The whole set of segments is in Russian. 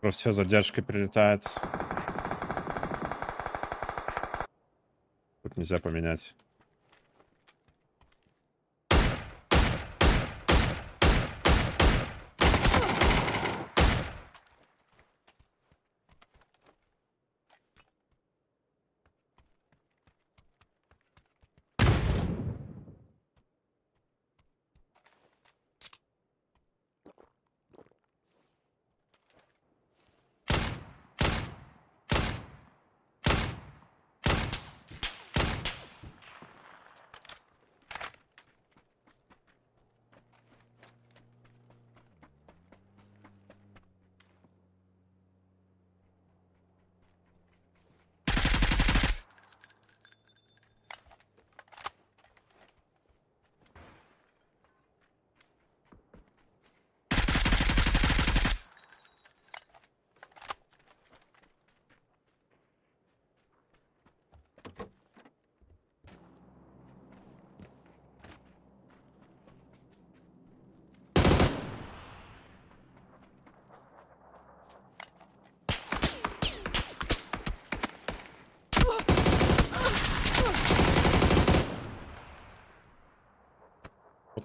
Просто все, задержкой прилетает. Тут нельзя поменять.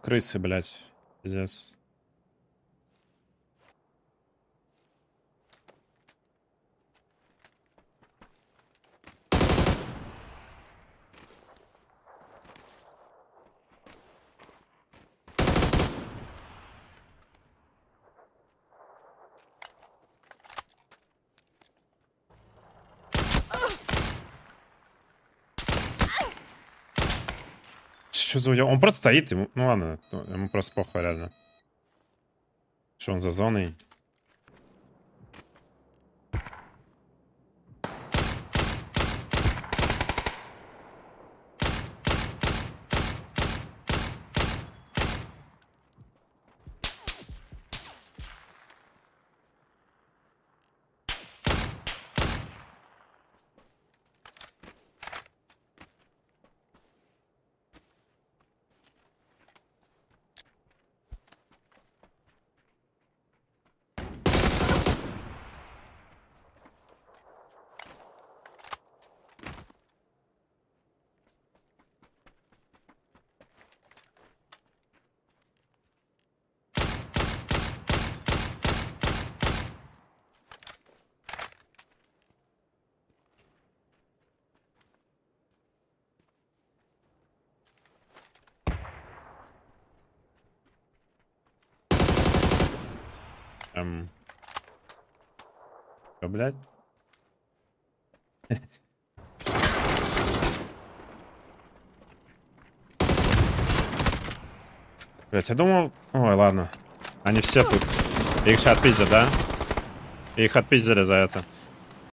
крысы, блядь. Пиздец. Что за удел? Он просто стоит, ему... Ну ладно, ему просто похуй, реально. Что он за зоной? Эм... Что, блядь? Блять, я думал... Ой, ладно. Они все тут. Их отпиздят, да? Их отпиздили за это.